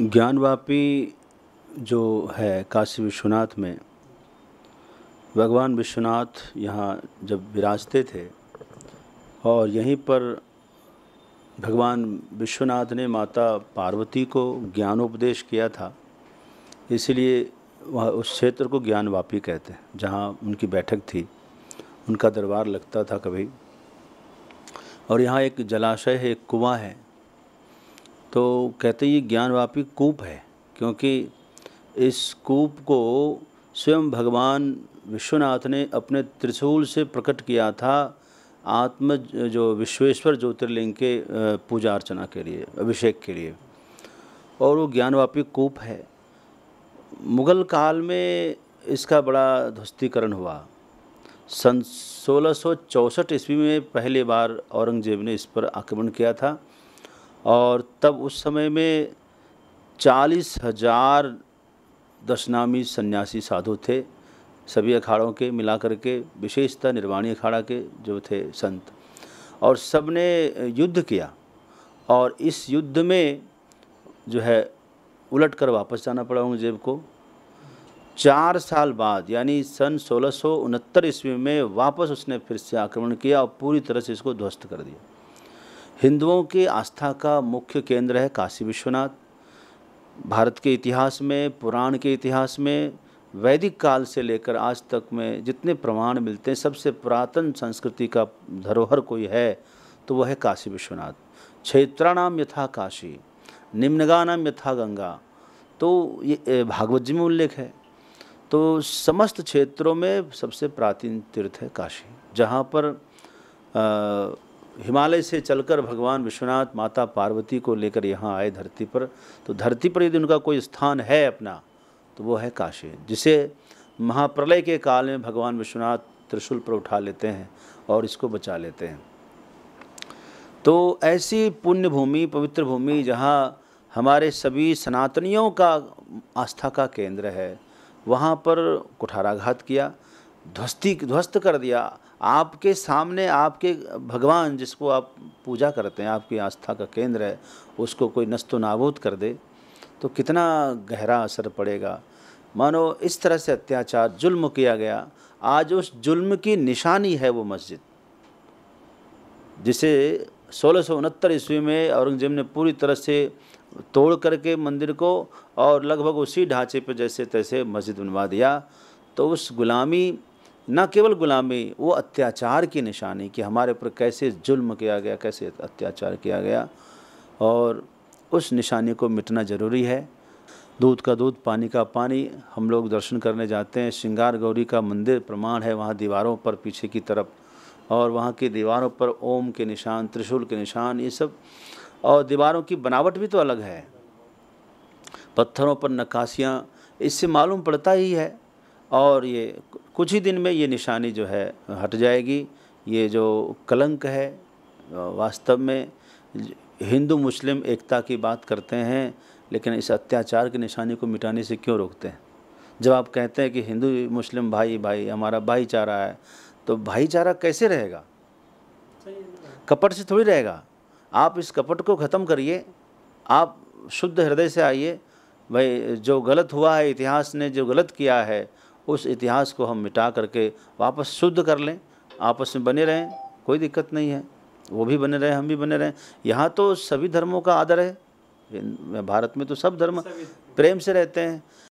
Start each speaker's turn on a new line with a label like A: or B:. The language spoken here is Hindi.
A: ज्ञानवापी जो है काशी विश्वनाथ में भगवान विश्वनाथ यहाँ जब विराजते थे और यहीं पर भगवान विश्वनाथ ने माता पार्वती को ज्ञानोपदेश किया था इसलिए वह उस क्षेत्र को ज्ञानवापी कहते हैं जहाँ उनकी बैठक थी उनका दरबार लगता था कभी और यहाँ एक जलाशय है एक कुआं है तो कहते ये ज्ञानवापी कूप है क्योंकि इस कूप को स्वयं भगवान विश्वनाथ ने अपने त्रिशूल से प्रकट किया था आत्म जो विश्वेश्वर ज्योतिर्लिंग के पूजा अर्चना के लिए अभिषेक के लिए और वो ज्ञानवापी कूप है मुग़ल काल में इसका बड़ा ध्वस्तीकरण हुआ सन सोलह ईस्वी में पहली बार औरंगजेब ने इस पर आक्रमण किया था और तब उस समय में चालीस हजार दशनामी सन्यासी साधु थे सभी अखाड़ों के मिलाकर के विशेषतः निर्वाणी अखाड़ा के जो थे संत और सब ने युद्ध किया और इस युद्ध में जो है उलट कर वापस जाना पड़ा औरंगजेब को चार साल बाद यानी सन सोलह ईस्वी में वापस उसने फिर से आक्रमण किया और पूरी तरह से इसको ध्वस्त कर दिया हिंदुओं की आस्था का मुख्य केंद्र है काशी विश्वनाथ भारत के इतिहास में पुराण के इतिहास में वैदिक काल से लेकर आज तक में जितने प्रमाण मिलते हैं सबसे पुरातन संस्कृति का धरोहर कोई है तो वह है काशी विश्वनाथ क्षेत्राणाम यथा काशी निम्नगानाम यथा गंगा तो ये भागवत जी में उल्लेख है तो समस्त क्षेत्रों में सबसे प्राचीन तीर्थ है काशी जहाँ पर आ, हिमालय से चलकर भगवान विश्वनाथ माता पार्वती को लेकर यहाँ आए धरती पर तो धरती पर यदि उनका कोई स्थान है अपना तो वो है काशी जिसे महाप्रलय के काल में भगवान विश्वनाथ त्रिशूल पर उठा लेते हैं और इसको बचा लेते हैं तो ऐसी पुण्य भूमि पवित्र भूमि जहाँ हमारे सभी सनातनियों का आस्था का केंद्र है वहाँ पर कुठाराघात किया ध्वस्ती ध्वस्त कर दिया आपके सामने आपके भगवान जिसको आप पूजा करते हैं आपकी आस्था का केंद्र है उसको कोई नस्तो नाबूद कर दे तो कितना गहरा असर पड़ेगा मानो इस तरह से अत्याचार जुल्म किया गया आज उस जुल्म की निशानी है वो मस्जिद जिसे सोलह सौ उनहत्तर ईस्वी में औरंगजेब ने पूरी तरह से तोड़ करके मंदिर को और लगभग उसी ढांचे पर जैसे तैसे मस्जिद बनवा दिया तो उस गुलामी न केवल गुलामी वो अत्याचार की निशानी कि हमारे ऊपर कैसे जुल्म किया गया कैसे अत्याचार किया गया और उस निशानी को मिटना ज़रूरी है दूध का दूध पानी का पानी हम लोग दर्शन करने जाते हैं श्रृंगार गौरी का मंदिर प्रमाण है वहाँ दीवारों पर पीछे की तरफ और वहाँ की दीवारों पर ओम के निशान त्रिशूल के निशान ये सब और दीवारों की बनावट भी तो अलग है पत्थरों पर नक्काशियाँ इससे मालूम पड़ता ही है और ये कुछ ही दिन में ये निशानी जो है हट जाएगी ये जो कलंक है वास्तव में हिंदू मुस्लिम एकता की बात करते हैं लेकिन इस अत्याचार की निशानी को मिटाने से क्यों रोकते हैं जब आप कहते हैं कि हिंदू मुस्लिम भाई भाई हमारा भाईचारा है तो भाईचारा कैसे रहेगा कपट से थोड़ी रहेगा आप इस कपट को ख़त्म करिए आप शुद्ध हृदय से आइए भाई जो गलत हुआ है इतिहास ने जो गलत किया है उस इतिहास को हम मिटा करके वापस शुद्ध कर लें आपस में बने रहें कोई दिक्कत नहीं है वो भी बने रहें हम भी बने रहें यहाँ तो सभी धर्मों का आदर है भारत में तो सब धर्म प्रेम से रहते हैं